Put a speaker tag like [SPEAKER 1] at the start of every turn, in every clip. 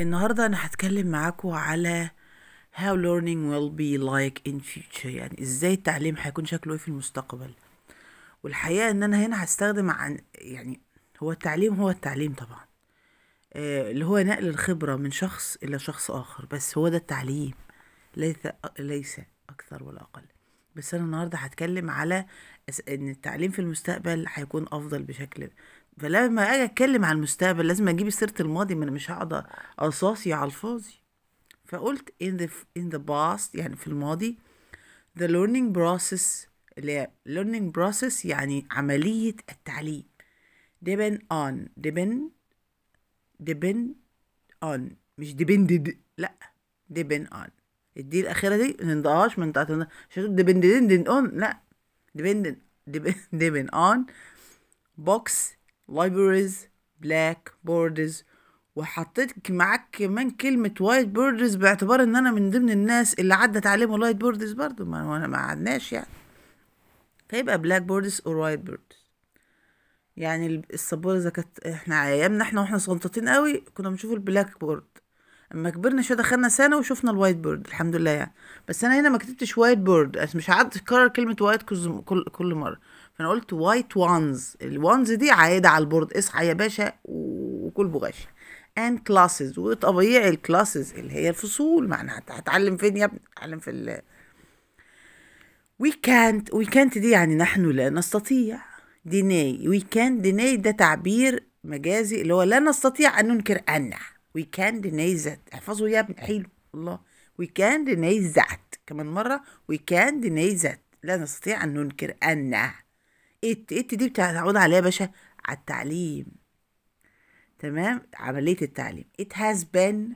[SPEAKER 1] النهاردة أنا هتكلم معاكو على how learning will be like in future يعني إزاي التعليم هيكون شكله إيه في المستقبل والحقيقة إن أنا هنا هستخدم عن يعني هو التعليم هو التعليم طبعا آه اللي هو نقل الخبرة من شخص إلى شخص آخر بس هو ده التعليم ليس ليس أكثر ولا أقل بس أنا النهاردة هتكلم على إن التعليم في المستقبل هيكون أفضل بشكل فلما اجي اتكلم عن المستقبل لازم اجيب سيره الماضي ما انا مش هقعد اصاصي على الفاضي فقلت in the in the past يعني في الماضي the learning process اللي هي learning process يعني عملية التعليم depend on depend depend on مش depended لا depend on الدي الأخيرة دي مننضقهاش من تحت مش هتقول depend on لا depend depend on box libraries black borders وحطيت معاك كمان كلمة وايت borders باعتبار ان انا من ضمن الناس اللي عدت تعليمه الوايت borders برضو ما انا ما عدناش يعني فيبقى بلاك borders او وايت borders يعني السبورة اذا كانت احنا ايامنا احنا واحنا صغنطتين قوي كنا بنشوف البلاك بورد اما كبرنا شويه دخلنا سنه وشفنا الوايت بورد الحمد لله يعني بس انا هنا ما كتبتش وايت بورد مش هقعد اكرر كلمه وايت كل كل مره فانا قلت وايت وانز الوانز دي عايده على البورد اصحى يا باشا وكل بغاشي and classes وطبيعي الكلاسز اللي هي الفصول معناها هتعلم فين يا ابني هتعلم في ال we can't we can't دي يعني نحن لا نستطيع deny we can't deny ده تعبير مجازي اللي هو لا نستطيع أن ننكر أنه وي كان ديناي ذات احفظوا يا ابني حلو الله وي كان ديناي ذات كمان مرة وي كان ديناي ذات لا نستطيع أن ننكر أن ات إيه ات إيه دي بتعود عليها يا باشا على التعليم تمام عملية التعليم ات هاز بن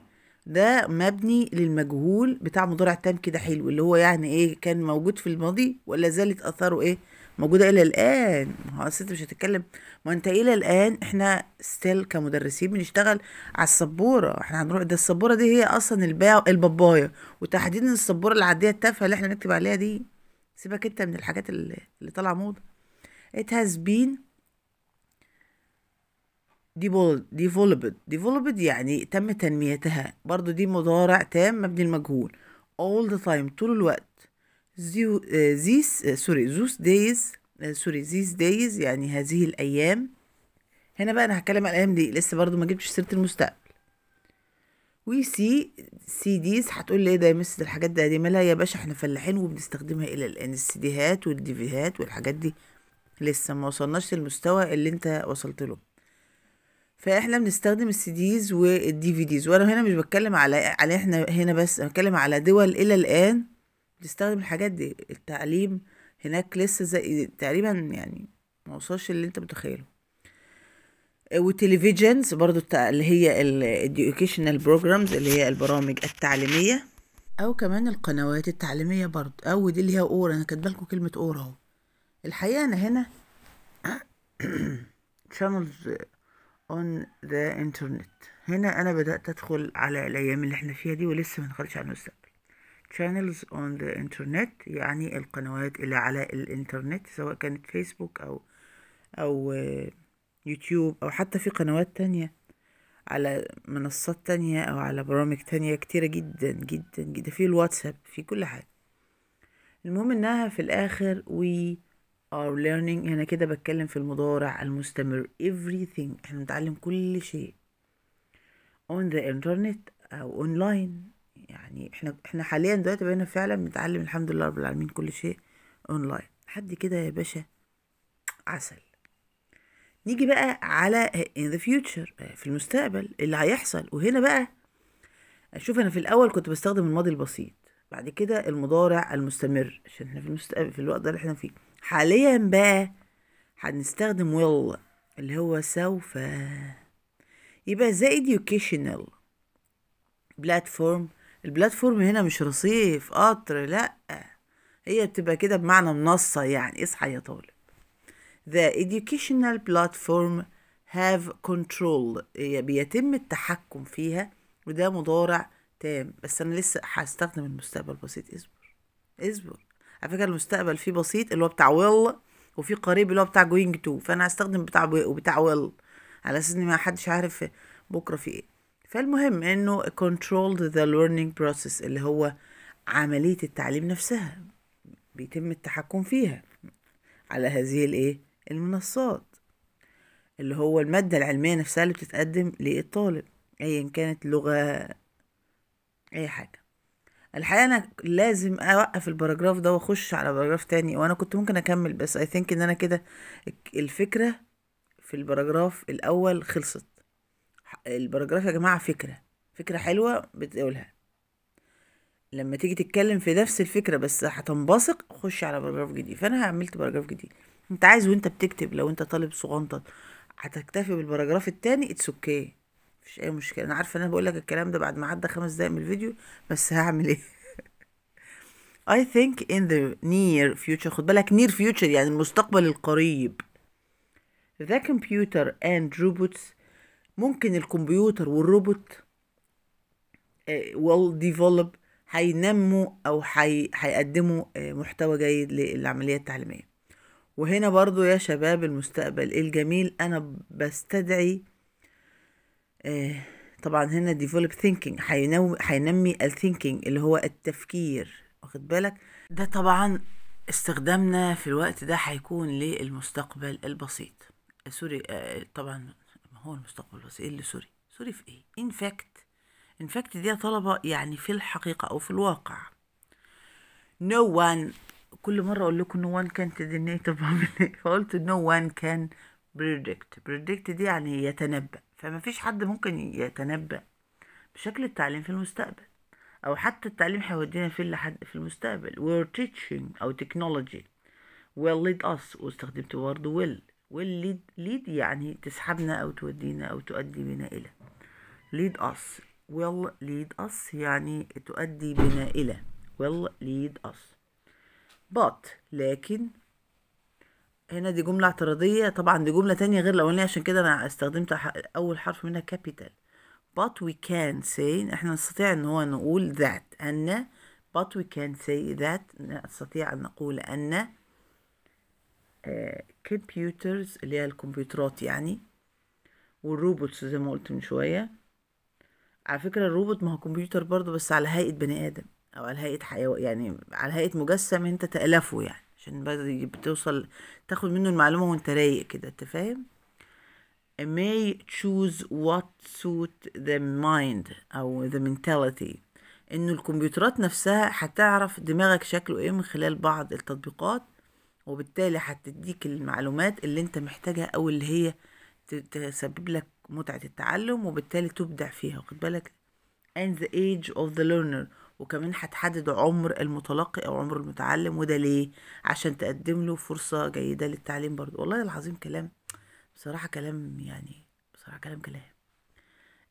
[SPEAKER 1] ده مبني للمجهول بتاع مضارع تام كده حلو اللي هو يعني ايه كان موجود في الماضي ولا زالت اثاره ايه موجوده الى الان ما هو الست مش هتتكلم ما انت الى الان احنا ستيل كمدرسين بنشتغل على السبوره احنا هنروح ده السبوره دي هي اصلا البا... البابايا وتحديدا السبوره العاديه التافهه اللي احنا بنكتب عليها دي سيبك انت من الحاجات اللي, اللي طالعه موضه it has been developed developed يعني تم تنميتها برضو دي مضارع تام مبني المجهول all the time طول الوقت زيو آه، زيس آه، سوري زوس دايز آه، سوري زيس دايز يعني هذه الأيام هنا بقى أنا هتكلم على الأيام دي لسه برضو ما جبتش سيرة المستقبل وي سي سي ديز هتقول لي ايه ده يا مس الحاجات دي قديمه لا يا باشا احنا فلاحين وبنستخدمها الى الان السيديهات والديفيهات والحاجات دي لسه ما وصلناش للمستوى اللي انت وصلت له فاحنا بنستخدم ديز والدي في ديز وانا هنا مش بتكلم على على احنا هنا بس بتكلم على دول الى الان بتستخدم الحاجات دي التعليم هناك لسه زي تقريبا يعني ما وصلش اللي انت متخيله آه، وتلفزيونز برضو اللي هي الاديوكيشنال بروجرامز اللي هي البرامج التعليميه او كمان القنوات التعليميه برضو او دي اللي هي اورا انا كاتبه لكم كلمه اورا اهو الحقيقه انا هنا channels on the internet هنا انا بدات ادخل على الايام اللي احنا فيها دي ولسه ما دخلتش على المستقبل channels on the internet يعني القنوات اللي على الانترنت سواء كانت فيسبوك أو أو يوتيوب آه، أو حتى في قنوات تانية على منصات تانية أو على برامج تانية كتيرة جدا جدا جدا في الواتساب في كل حاجة المهم إنها في الآخر we are learning هنا كده بتكلم في المضارع المستمر everything احنا بنتعلم كل شيء on the internet أو online يعني احنا احنا حاليا دلوقتي بقينا فعلا بنتعلم الحمد لله رب العالمين كل شيء اونلاين حد كده يا باشا عسل نيجي بقى على in the future في المستقبل اللي هيحصل وهنا بقى شوف انا في الاول كنت بستخدم الماضي البسيط بعد كده المضارع المستمر عشان احنا في المستقبل في الوقت ده اللي احنا فيه حاليا بقى هنستخدم will اللي هو سوف يبقى زي educational platform البلاتفورم هنا مش رصيف قطر لأ هي بتبقى كده بمعنى منصة يعني اصحى يا طالب The educational platform have control بيتم التحكم فيها وده مضارع تام بس أنا لسه هستخدم المستقبل بسيط اصبر اصبر على فكرة المستقبل فيه بسيط اللي هو بتاع will وفي قريب اللي هو بتاع going to فأنا هستخدم بتاع وبتاع will على أساس إن ما حدش عارف بكرة في إيه فالمهم انه controlled the learning process اللي هو عملية التعليم نفسها بيتم التحكم فيها على هذه الايه المنصات اللي هو المادة العلمية نفسها اللي بتتقدم للطالب ايا كانت لغة اي حاجة الحقيقة انا لازم اوقف البراجراف ده واخش على باراجراف تاني وانا كنت ممكن اكمل بس اي ثينك ان انا كده الفكرة في البراجراف الاول خلصت الباراجراف يا جماعه فكره فكره حلوه بتقولها لما تيجي تتكلم في نفس الفكره بس هتنبثق خش على باراجراف جديد فانا عملت باراجراف جديد انت عايز وانت بتكتب لو انت طالب صغنطط هتكتفي بالباراجراف الثاني اتس اوكي مفيش اي مشكله انا عارفه ان انا بقول لك الكلام ده بعد ما عدى خمس دقايق من الفيديو بس هعمل ايه I think in the near future خد بالك near future يعني المستقبل القريب the computer and robots ممكن الكمبيوتر والروبوت آه، ويل ديفلوب هينموا او هيقدموا آه، محتوى جيد للعمليه التعليميه وهنا برضو يا شباب المستقبل الجميل انا بستدعي آه، طبعا هنا ديفلوب ثينكينج هينمي الثينكينج اللي هو التفكير واخد بالك ده طبعا استخدامنا في الوقت ده هيكون للمستقبل البسيط سوري طبعا هو المستقبل بس ايه اللي سوري سوري في ايه ان فاكت ان فاكت دي طلبه يعني في الحقيقه او في الواقع no وان كل مره اقول لكم no one can predict فقلت نو وان كان بريدكت بريدكت دي يعني يتنبأ فما فيش حد ممكن يتنبأ بشكل التعليم في المستقبل او حتى التعليم هيودينا فين لحد في المستقبل we're teaching او technology will lead us واستخدمت برضه will والليد ليد يعني تسحبنا أو تودينا أو تؤدي بنا إلى ليد اس ويل ليد اس يعني تؤدي بنا إلى ويل ليد اس بات لكن هنا دي جملة اعتراضية طبعا دي جملة تانية غير الأولانية عشان كده أنا استخدمت أول حرف منها capital but we can say احنا نستطيع ان هو نقول that أن but we can say that نستطيع أن نقول أن كمبيوترز اللي هي الكمبيوترات يعني والروبوتس زي ما قلت من شوية على فكرة الروبوت ما هو كمبيوتر برضه بس على هيئة بني آدم أو على هيئة حيوان يعني على هيئة مجسم أنت تألفه يعني عشان بتوصل تاخد منه المعلومة وأنت رايق كده أنت فاهم may choose what suit the mind أو the mentality إنه الكمبيوترات نفسها هتعرف دماغك شكله إيه من خلال بعض التطبيقات وبالتالي هتديك المعلومات اللي انت محتاجها او اللي هي تسبب لك متعة التعلم وبالتالي تبدع فيها واخد بالك and the age of the learner وكمان هتحدد عمر المتلقي او عمر المتعلم وده ليه عشان تقدم له فرصة جيدة للتعليم برضو والله العظيم كلام بصراحة كلام يعني بصراحة كلام كلام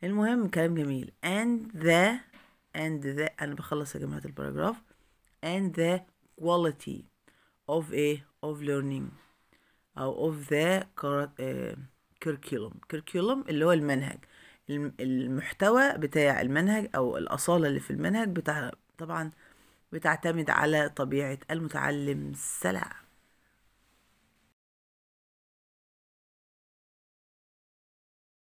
[SPEAKER 1] المهم كلام جميل and the and the انا بخلص يا جماعة الباراجراف and the quality of ايه of learning او of the آه، curriculum curriculum اللي هو المنهج المحتوى بتاع المنهج او الاصالة اللي في المنهج بتاع طبعا بتعتمد على طبيعة المتعلم سلام